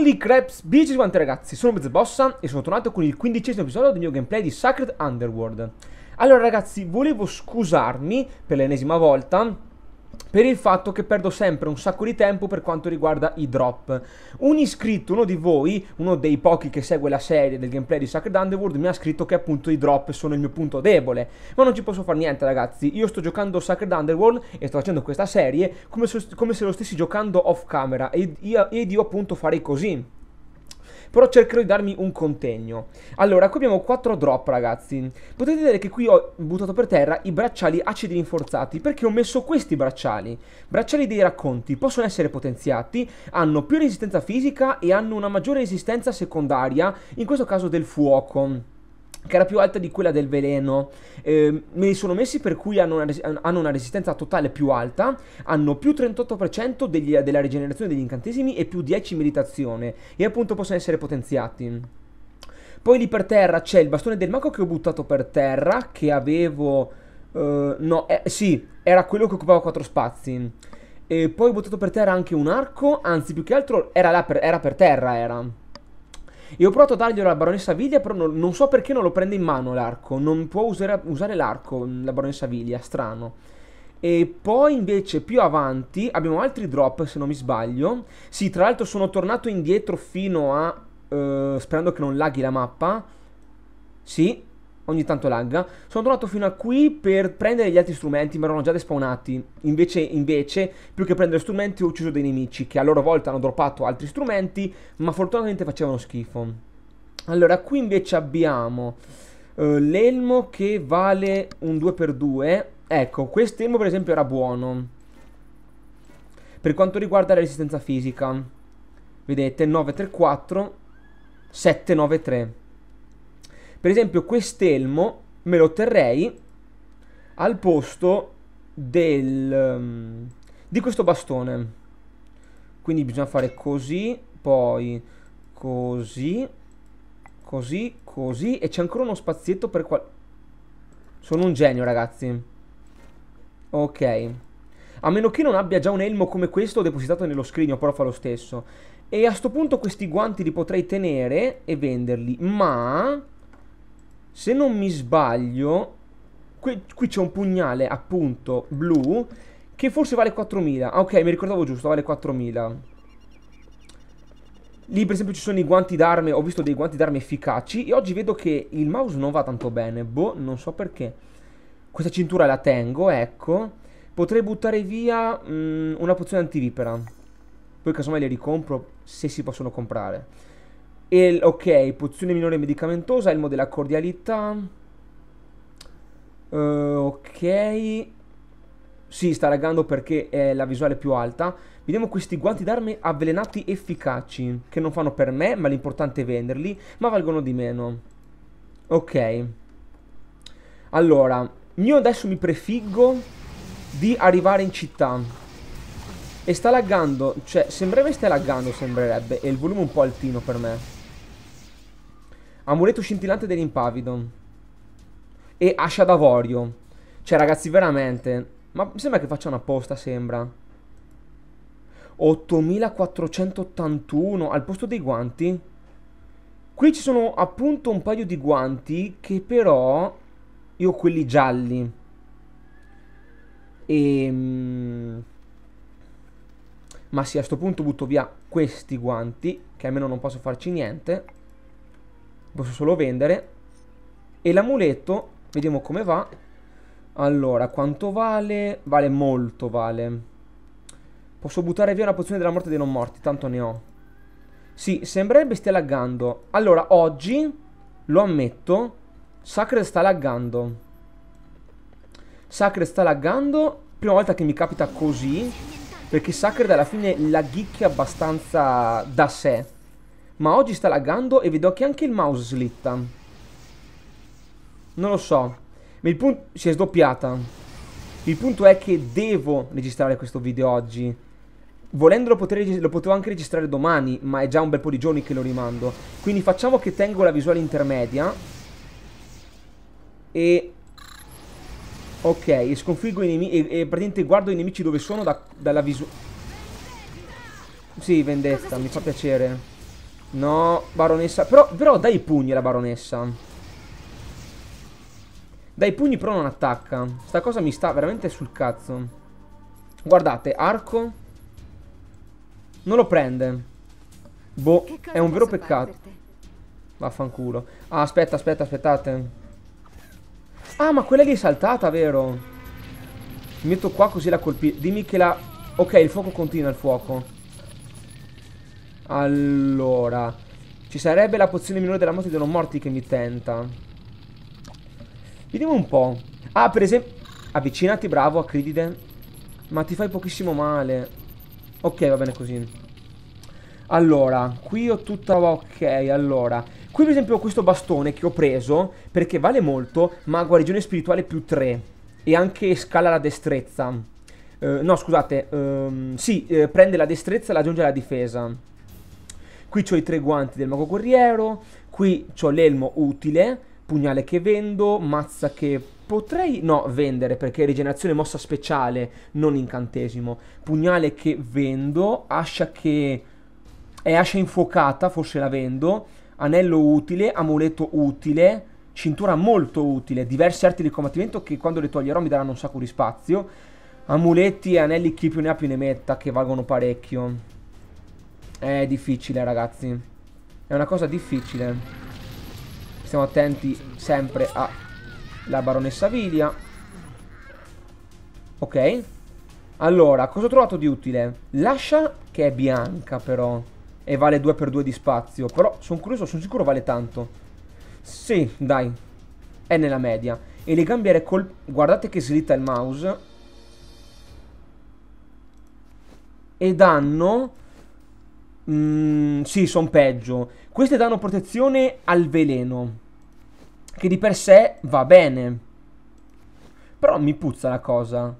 Only Crabs Beach quanti ragazzi, sono Bezbossa e sono tornato con il quindicesimo episodio del mio gameplay di Sacred Underworld Allora ragazzi, volevo scusarmi per l'ennesima volta per il fatto che perdo sempre un sacco di tempo per quanto riguarda i drop. Un iscritto, uno di voi, uno dei pochi che segue la serie del gameplay di Sacred Underworld, mi ha scritto che appunto i drop sono il mio punto debole. Ma non ci posso fare niente ragazzi, io sto giocando Sacred Underworld e sto facendo questa serie come se, come se lo stessi giocando off camera ed io, ed io appunto farei così però cercherò di darmi un contegno. Allora, qui abbiamo 4 drop, ragazzi. Potete vedere che qui ho buttato per terra i bracciali acidi rinforzati, perché ho messo questi bracciali. Bracciali dei racconti, possono essere potenziati, hanno più resistenza fisica e hanno una maggiore resistenza secondaria, in questo caso del fuoco che era più alta di quella del veleno. Eh, me li sono messi per cui hanno una, res- hanno una, resistenza totale più alta, hanno più 38% degli, della rigenerazione degli incantesimi e più 10 meditazione e appunto possono essere potenziati. Poi lì per terra c'è il bastone del mago che ho buttato per terra, che avevo... Eh, no, eh, sì, era quello che occupava 4 spazi. E poi ho buttato per terra anche un arco, anzi più che altro era, là per, era per terra, era e ho provato a darglielo alla baronessa Viglia, però non, non so perché non lo prende in mano l'arco. Non può usare, usare l'arco mm, la baronessa Viglia, strano. E poi invece più avanti abbiamo altri drop se non mi sbaglio. Sì, tra l'altro sono tornato indietro fino a... Eh, sperando che non laghi la mappa. Sì, ogni tanto lagga. Sono tornato fino a qui per prendere gli altri strumenti, ma erano già despawnati. Invece, invece, più che prendere strumenti, ho ucciso dei nemici che a loro volta hanno droppato altri strumenti, ma fortunatamente facevano schifo. Allora, qui invece abbiamo uh, l'elmo che vale un 2x2. Ecco, quest'elmo per esempio era buono. Per quanto riguarda la resistenza fisica, vedete 934, 793. Per esempio quest'elmo me lo terrei al posto del, ehm, di questo bastone. Quindi bisogna fare così, poi così, così, così e c'è ancora uno spazietto per qual... Sono un genio ragazzi. Ok. A meno che non abbia già un elmo come questo depositato nello scrigno, però fa lo stesso. E a sto punto questi guanti li potrei tenere e venderli, ma se non mi sbaglio, qui, qui c'è un pugnale appunto blu che forse vale 4000. Ah, ok, mi ricordavo giusto, vale 4000. Lì per esempio ci sono i guanti d'arme, ho visto dei guanti d'arme efficaci e oggi vedo che il mouse non va tanto bene, boh, non so perché. Questa cintura la tengo, ecco. Potrei buttare via mh, mm, una pozione antivipera. Poi casomai le ricompro se si possono comprare. Il, ok, pozione minore medicamentosa, elmo della cordialità. Uh, ok. Sì, sta laggando perché è la visuale più alta. Vediamo questi guanti d'arme avvelenati efficaci, che non fanno per me, ma l'importante è venderli, ma valgono di meno. Ok. Allora, io adesso mi prefiggo di arrivare in città. E sta laggando, cioè, sembrerebbe stia laggando, sembrerebbe, e il volume è un po' altino per me. Amuleto scintillante dell'impavido. E ascia d'avorio. Cioè, ragazzi, veramente. Ma mi sembra che facciano apposta, sembra. 8481 al posto dei guanti. Qui ci sono appunto un paio di guanti che però io ho quelli gialli. E... Ehm, ma sì, a questo punto butto via questi guanti, che almeno non posso farci niente posso solo vendere. E l'amuleto, vediamo come va. Allora, quanto vale? Vale molto, vale. Posso buttare via una pozione della morte dei non morti, tanto ne ho. Sì, sembrerebbe stia laggando. Allora, oggi, lo ammetto, Sacred sta laggando. Sacred sta laggando. Prima volta che mi capita così, perché Sacred alla fine laghicchia abbastanza da sé. Ma oggi sta laggando e vedo che anche il mouse slitta. Non lo so. Ma il punto... si è sdoppiata. Il punto è che devo registrare questo video oggi. Volendolo lo potevo anche registrare domani, ma è già un bel po' di giorni che lo rimando. Quindi facciamo che tengo la visuale intermedia. E... Ok, e sconfiggo i nemici... E, e, praticamente guardo i nemici dove sono da, dalla visuale... Sì, vendetta, mi fa piacere. No, baronessa. Però, però dai pugni la baronessa. Dai pugni però non attacca. Sta cosa mi sta veramente sul cazzo. Guardate, arco. Non lo prende. Boh, è un vero peccato. Vaffanculo. Ah, aspetta, aspetta, aspettate. Ah, ma quella lì è saltata, vero? Mi metto qua così la colpi... Dimmi che la... Ok, il fuoco continua, il fuoco. Allora Ci sarebbe la pozione minore della morte dei non morti che mi tenta Vediamo un po' Ah per esempio Avvicinati bravo a Ma ti fai pochissimo male Ok va bene così allora, qui ho tutta ok, allora Qui per esempio ho questo bastone che ho preso Perché vale molto Ma ha guarigione spirituale più 3 E anche scala la destrezza eh, No scusate ehm, Sì, eh, prende la destrezza e la aggiunge alla difesa qui ho i tre guanti del mago guerriero, qui ho l'elmo utile, pugnale che vendo, mazza che potrei, no, vendere perché rigenerazione mossa speciale, non incantesimo, pugnale che vendo, ascia che è ascia infuocata, forse la vendo, anello utile, amuleto utile, cintura molto utile, diverse arti di combattimento che quando le toglierò mi daranno un sacco di spazio, amuletti e anelli chi più ne ha più ne metta che valgono parecchio. È difficile, ragazzi. È una cosa difficile. Stiamo attenti sempre alla baronessa Vidia. Ok. Allora, cosa ho trovato di utile? L'ascia che è bianca, però. E vale 2 x 2 di spazio. Però, sono curioso, sono sicuro vale tanto. Sì, dai. È nella media. E le gambiere col... Guardate che slitta il mouse. E danno Mm, sì, sono peggio. Queste danno protezione al veleno, che di per sé va bene. Però mi puzza la cosa.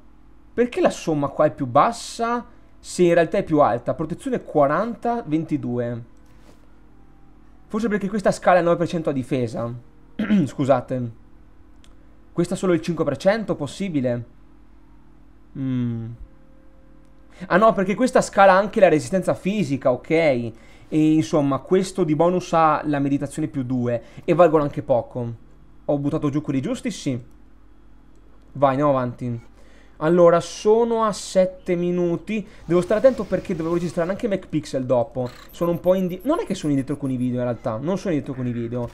Perché la somma qua è più bassa se in realtà è più alta? Protezione 40, 22. Forse perché questa scala è 9% a difesa. Scusate. Questa solo il 5% possibile? Mmm... Ah no, perché questa scala anche la resistenza fisica, ok? E insomma, questo di bonus ha la meditazione più 2 e valgono anche poco. Ho buttato giù quelli giusti? Sì. Vai, andiamo avanti. Allora, sono a 7 minuti. Devo stare attento perché dovevo registrare anche MacPixel dopo. Sono un po' indietro. Non è che sono indietro con i video in realtà, non sono indietro con i video.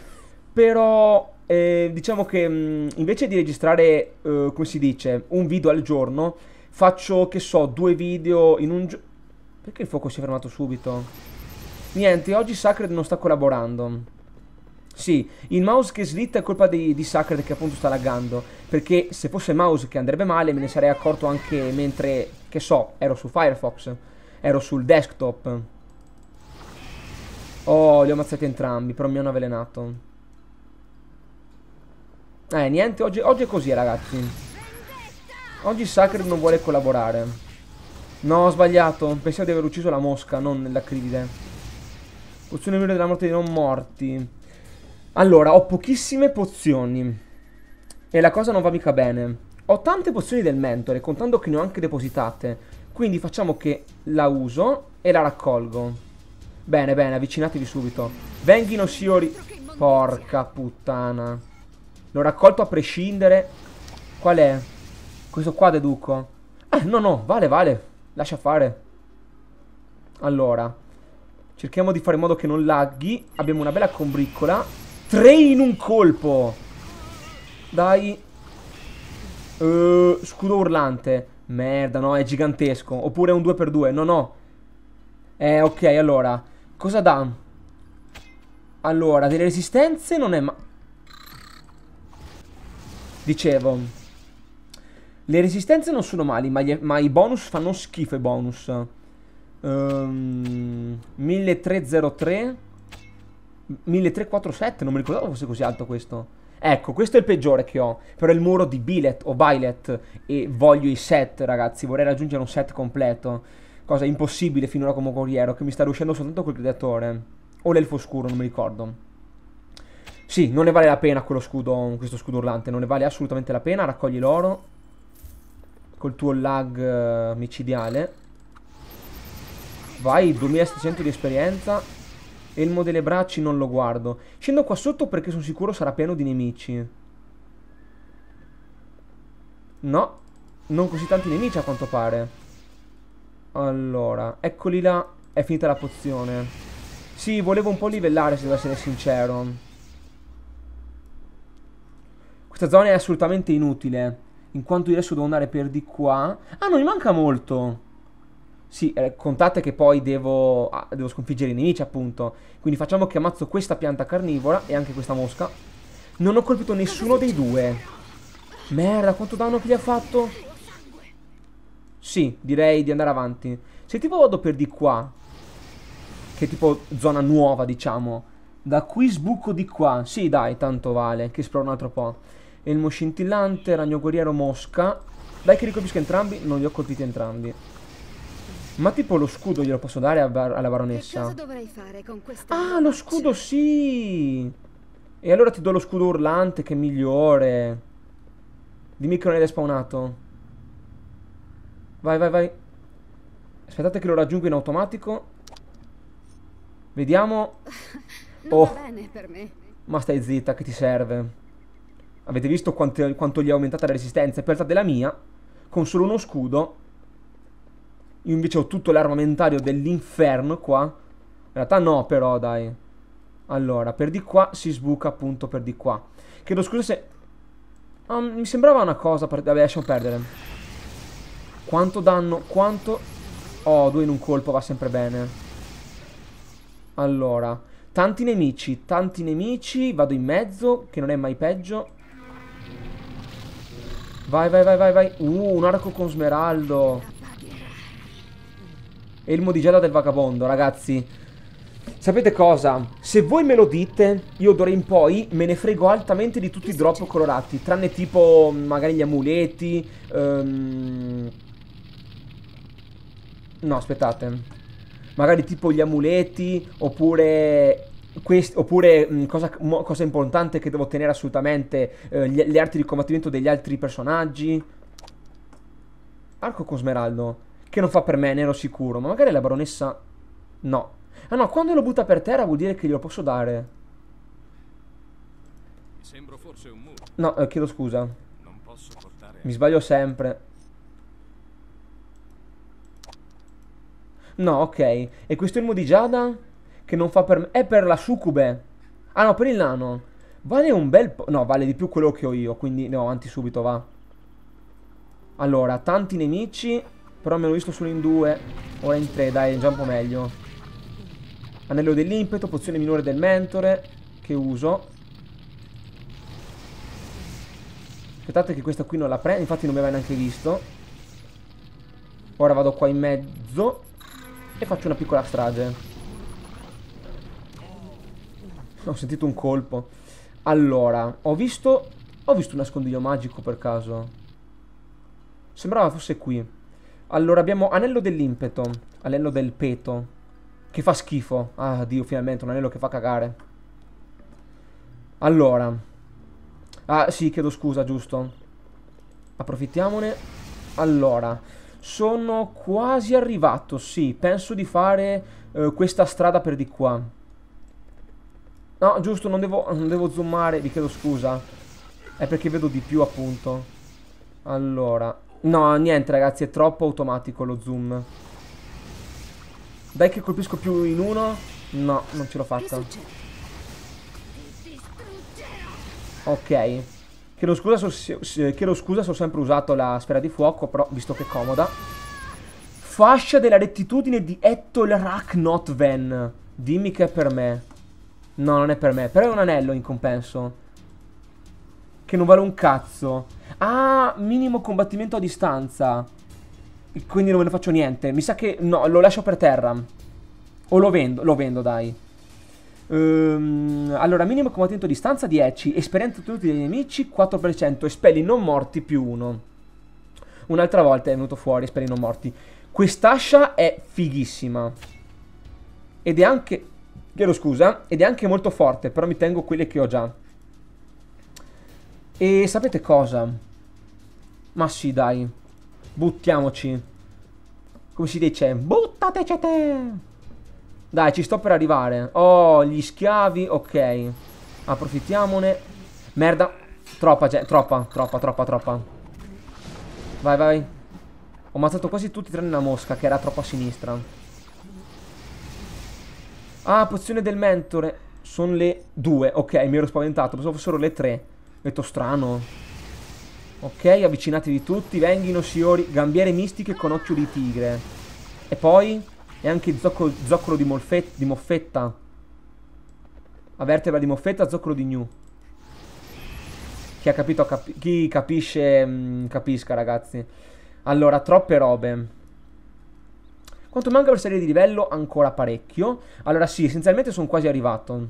Però eh, diciamo che mh, mm, invece di registrare, eh, come si dice, un video al giorno, Faccio, che so, due video in un giorno. Perché il fuoco si è fermato subito? Niente, oggi Sacred non sta collaborando. Sì, il mouse che slitta è colpa di, di Sacred che appunto sta laggando. Perché se fosse il mouse che andrebbe male me ne sarei accorto anche mentre, che so, ero su Firefox. Ero sul desktop. Oh, li ho ammazzati entrambi, però mi hanno avvelenato. Eh, niente, oggi, oggi è così ragazzi. Oggi Sacred non vuole collaborare. No, ho sbagliato. Pensavo di aver ucciso la mosca, non l'acride. Pozione mira della morte dei non morti. Allora, ho pochissime pozioni. E la cosa non va mica bene. Ho tante pozioni del mentore, contando che ne ho anche depositate. Quindi facciamo che la uso e la raccolgo. Bene, bene, avvicinatevi subito. Venghino Shiori. Porca puttana. L'ho raccolto a prescindere. Qual è? Questo qua deduco. Eh, no, no, vale, vale. Lascia fare. Allora. Cerchiamo di fare in modo che non laghi. Abbiamo una bella combriccola. Tre in un colpo. Dai. Uh, scudo urlante. Merda, no, è gigantesco. Oppure un 2x2. No, no. Eh, ok, allora. Cosa dà? Allora, delle resistenze non è ma... Dicevo... Le resistenze non sono mali, ma, gli, ma i bonus fanno schifo i bonus. Um, 1303 1347, non mi ricordavo fosse così alto questo. Ecco, questo è il peggiore che ho. Però il muro di Billet o Bilet e voglio i set, ragazzi. Vorrei raggiungere un set completo. Cosa impossibile finora come corriero, che mi sta riuscendo soltanto quel creatore. O l'elfo scuro, non mi ricordo. Sì, non ne vale la pena quello scudo, questo scudo urlante. Non ne vale assolutamente la pena. Raccogli l'oro col tuo lag eh, micidiale. Vai, 2700 di esperienza. Elmo delle bracci non lo guardo. Scendo qua sotto perché sono sicuro sarà pieno di nemici. No, non così tanti nemici a quanto pare. Allora, eccoli là. È finita la pozione. Sì, volevo un po' livellare se devo essere sincero. Questa zona è assolutamente inutile in quanto io adesso devo andare per di qua. Ah, non mi manca molto. Sì, eh, contate che poi devo, ah, devo sconfiggere i nemici, appunto. Quindi facciamo che ammazzo questa pianta carnivora e anche questa mosca. Non ho colpito nessuno dei due. Merda, quanto danno che gli ha fatto? Sì, direi di andare avanti. Se tipo vado per di qua, che è tipo zona nuova, diciamo, da qui sbuco di qua. Sì, dai, tanto vale, che esploro un altro po'. Elmo scintillante, ragno guerriero mosca. Dai che ricolpisco entrambi, non li ho colpiti entrambi. Ma tipo lo scudo glielo posso dare alla baronessa? ah, lo scudo sì! E allora ti do lo scudo urlante che è migliore. Dimmi che non è respawnato. Vai, vai, vai. Aspettate che lo raggiungo in automatico. Vediamo. Oh. Ma stai zitta che ti serve. Avete visto quanto, quanto gli è aumentata la resistenza? È più alta della mia. Con solo uno scudo. Io invece ho tutto l'armamentario dell'inferno qua. In realtà no, però, dai. Allora, per di qua si sbuca appunto per di qua. Chiedo scusa se... Um, mi sembrava una cosa... Per... Vabbè, lasciamo perdere. Quanto danno? Quanto? Oh, due in un colpo va sempre bene. Allora... Tanti nemici, tanti nemici, vado in mezzo, che non è mai peggio. Vai, vai, vai, vai, vai. Uh, un arco con smeraldo. E il modigella del vagabondo, ragazzi. Sapete cosa? Se voi me lo dite, io d'ora in poi me ne frego altamente di tutti i drop colorati, tranne tipo mm, magari gli amuleti. Um... No, aspettate. Magari tipo gli amuleti, oppure Quest, oppure mh, cosa, mo, cosa, importante che devo ottenere assolutamente, eh, gli, le arti di combattimento degli altri personaggi. Arco con smeraldo che non fa per me, ne ero sicuro, ma magari la baronessa... No. Ah no, quando lo butta per terra vuol dire che glielo posso dare. forse un No, eh, chiedo scusa. Mi sbaglio sempre. No, ok. E questo è il elmo di Giada? che non fa per me. È per la succube. Ah no, per il nano. Vale un bel po'. No, vale di più quello che ho io. Quindi andiamo avanti subito, va. Allora, tanti nemici. Però me l'ho visto solo in due. Ora in tre, dai, è già un po' meglio. Anello dell'impeto, pozione minore del mentore. Che uso. Aspettate che questa qui non la prendo. Infatti non mi aveva neanche visto. Ora vado qua in mezzo. E faccio una piccola strage ho sentito un colpo. Allora, ho visto... Ho visto un nascondiglio magico per caso. Sembrava fosse qui. Allora, abbiamo anello dell'impeto. Anello del peto. Che fa schifo. Ah, Dio, finalmente, un anello che fa cagare. Allora. Ah, sì, chiedo scusa, giusto. Approfittiamone. Allora. Sono quasi arrivato, sì. Penso di fare eh, questa strada per di qua. No, giusto, non devo, non devo zoomare, vi chiedo scusa. È perché vedo di più, appunto. Allora. No, niente, ragazzi, è troppo automatico lo zoom. Dai che colpisco più in uno. No, non ce l'ho fatta. Ok. Chiedo scusa, so, chiedo scusa se ho sempre usato la sfera di fuoco, però visto che è comoda. Fascia della rettitudine di Ettol Raknotven. Dimmi che è per me. No, non è per me. Però è un anello in compenso. Che non vale un cazzo. Ah, minimo combattimento a distanza. Quindi non ve ne faccio niente. Mi sa che... No, lo lascio per terra. O lo vendo. Lo vendo, dai. Ehm, allora, minimo combattimento a distanza 10. Esperienza tutti dai nemici 4%. Espelli non morti più 1. Un'altra volta è venuto fuori espelli non morti. Quest'ascia è fighissima. Ed è anche... Chiedo scusa, ed è anche molto forte, però mi tengo quelle che ho già. E sapete cosa? Ma sì, dai. Buttiamoci. Come si dice? Buttateci te! Dai, ci sto per arrivare. Oh, gli schiavi, ok. Approfittiamone. Merda. Troppa, cioè, troppa, troppa, troppa, troppa. Vai, vai. Ho ammazzato quasi tutti tranne una mosca, che era troppo a sinistra. Ah, pozione del mentore. Sono le 2. Ok, mi ero spaventato. Pensavo fossero le 3. Detto strano. Ok, avvicinatevi tutti. Venghino, siori. Gambiere mistiche con occhio di tigre. E poi... E anche zocco, zoccolo di, molfet, di moffetta. A vertebra di moffetta, zoccolo di gnu. Chi ha capito, capi chi capisce, mh, mm, capisca ragazzi. Allora, troppe robe. Quanto manca per salire di livello? Ancora parecchio. Allora sì, essenzialmente sono quasi arrivato.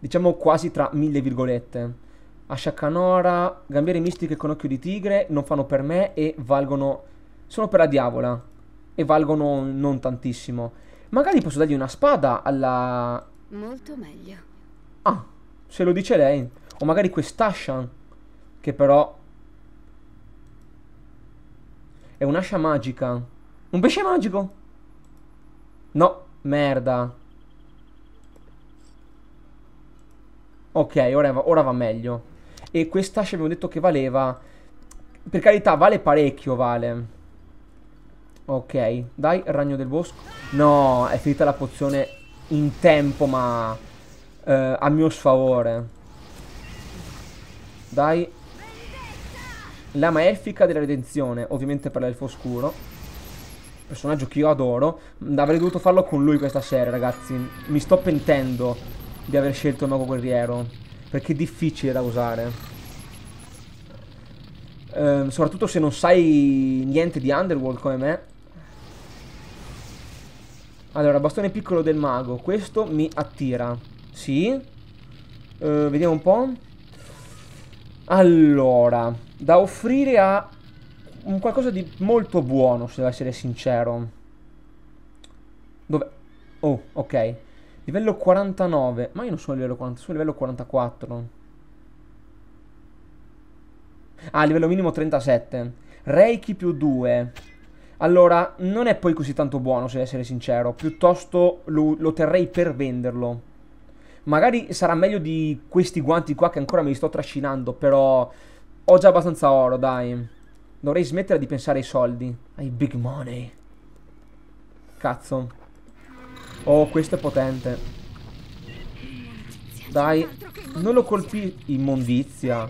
Diciamo quasi tra mille virgolette. Ashakanora, gambiere mistiche con occhio di tigre, non fanno per me e valgono... Sono per la diavola. E valgono non tantissimo. Magari posso dargli una spada alla... Molto meglio. Ah, se lo dice lei. O magari quest'ascia, che però... È un'ascia magica. Un pesce magico? No, merda. Ok, ora va, ora va meglio. E questa ci abbiamo detto che valeva... Per carità, vale parecchio, vale. Ok, dai, ragno del bosco. No, è finita la pozione in tempo, ma... Eh, a mio sfavore. Dai. Lama elfica della redenzione, ovviamente per l'elfo oscuro personaggio che io adoro, avrei dovuto farlo con lui questa serie, ragazzi. Mi sto pentendo di aver scelto il mago guerriero, perché è difficile da usare. Eh, soprattutto se non sai niente di Underworld come me. Allora, bastone piccolo del mago, questo mi attira. Sì. Eh, vediamo un po'. Allora, da offrire a un qualcosa di molto buono, se devo essere sincero. Dove? Oh, ok. Livello 49. Ma io non sono livello 40, sono livello 44. Ah, livello minimo 37. Reiki più 2. Allora, non è poi così tanto buono, se devo essere sincero. Piuttosto lo, lo terrei per venderlo. Magari sarà meglio di questi guanti qua che ancora me li sto trascinando, però ho già abbastanza oro, dai. Dovrei smettere di pensare ai soldi. Ai big money. Cazzo. Oh, questo è potente. Dai. Non lo colpi immondizia.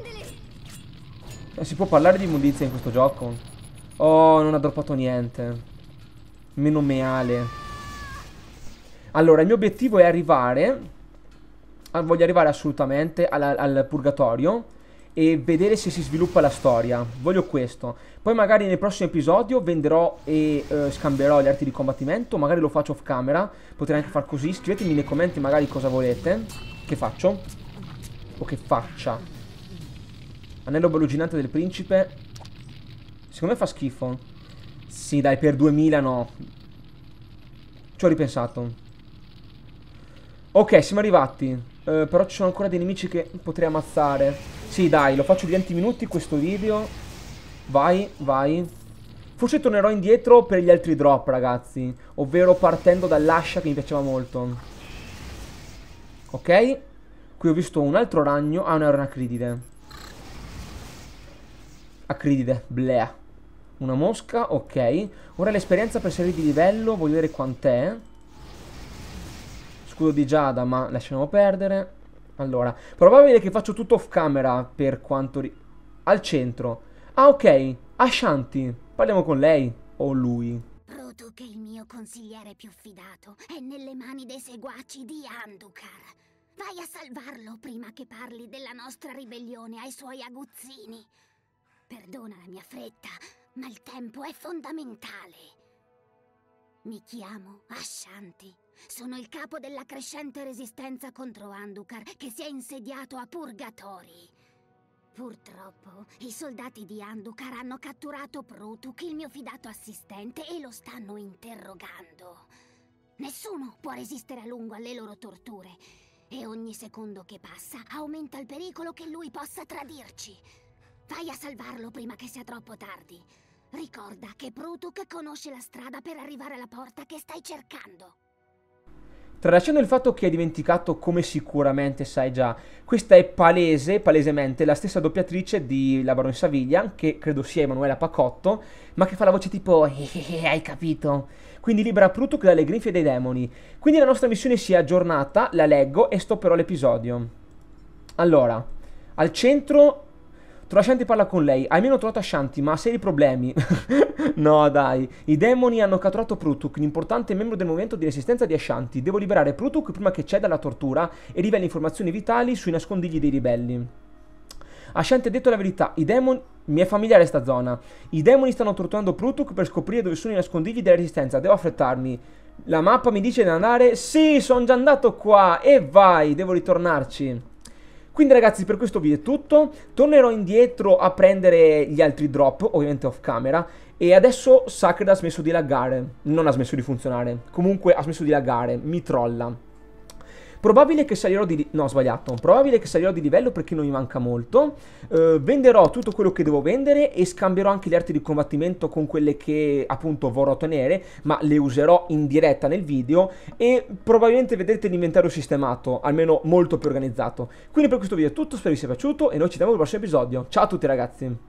Eh, si può parlare di immondizia in questo gioco? Oh, non ha droppato niente. Meno meale. Allora, il mio obiettivo è arrivare... Ah, voglio arrivare assolutamente al, al purgatorio e vedere se si sviluppa la storia. Voglio questo. Poi magari nel prossimo episodio venderò e eh, scambierò le arti di combattimento, magari lo faccio off camera, potrei anche far così. Scrivetemi nei commenti magari cosa volete che faccio o che faccia. Anello belluginante del principe. Secondo me fa schifo. Sì, dai, per 2000 no. Ci ho ripensato. Ok, siamo arrivati. Eh, però ci sono ancora dei nemici che potrei ammazzare. Sì, dai, lo faccio di 20 minuti questo video. Vai, vai. Forse tornerò indietro per gli altri drop, ragazzi. Ovvero partendo dall'ascia che mi piaceva molto. Ok. Qui ho visto un altro ragno. Ah, non era un acridide. Acridide, blea. Una mosca, ok. Ora l'esperienza per salire di livello. Voglio vedere quant'è. Scudo di giada, ma lasciamo perdere. Allora, probabile che faccio tutto off camera per quanto... Ri- al centro. Ah, ok. Ashanti. Parliamo con lei o lui. Proto che il mio consigliere più fidato è nelle mani dei seguaci di Andukar. Vai a salvarlo prima che parli della nostra ribellione ai suoi aguzzini. Perdona la mia fretta, ma il tempo è fondamentale. Mi chiamo Ashanti. Sono il capo della crescente resistenza contro Andukar che si è insediato a Purgatori. Purtroppo, i soldati di Andukar hanno catturato Protuk, il mio fidato assistente, e lo stanno interrogando. Nessuno può resistere a lungo alle loro torture. E ogni secondo che passa aumenta il pericolo che lui possa tradirci. Vai a salvarlo prima che sia troppo tardi. Ricorda che Brutuk conosce la strada per arrivare alla porta che stai cercando. Tralasciando il fatto che hai dimenticato, come sicuramente sai già, questa è palese, palesemente, la stessa doppiatrice di La Baronessa Viglia, che credo sia Emanuela Pacotto, ma che fa la voce tipo eh, eh, eh, eh hai capito? Quindi libera Prutuk dalle grinfie dei demoni. Quindi la nostra missione si è aggiornata, la leggo e sto però l'episodio. Allora, al centro Trashanti parla con lei. Hai meno trovato Ashanti, ma ha seri problemi. no, dai. I demoni hanno catturato Prutuk, l'importante membro del movimento di resistenza di Ashanti. Devo liberare Prutuk prima che ceda alla tortura e riveli informazioni vitali sui nascondigli dei ribelli. Ashanti ha detto la verità. I demoni... Mi è familiare sta zona. I demoni stanno torturando Prutuk per scoprire dove sono i nascondigli della resistenza. Devo affrettarmi. La mappa mi dice di andare. Sì, sono già andato qua. E vai, devo ritornarci. Quindi ragazzi per questo video è tutto, tornerò indietro a prendere gli altri drop, ovviamente off camera, e adesso Sacred ha smesso di laggare, non ha smesso di funzionare, comunque ha smesso di laggare, mi trolla. Probabile che salirò di... no, sbagliato. Probabile che salirò di livello perché non mi manca molto. Eh, venderò tutto quello che devo vendere e scambierò anche le arti di combattimento con quelle che appunto vorrò tenere, ma le userò in diretta nel video e probabilmente vedrete l'inventario sistemato, almeno molto più organizzato. Quindi per questo video è tutto, spero vi sia piaciuto e noi ci vediamo al prossimo episodio. Ciao a tutti ragazzi!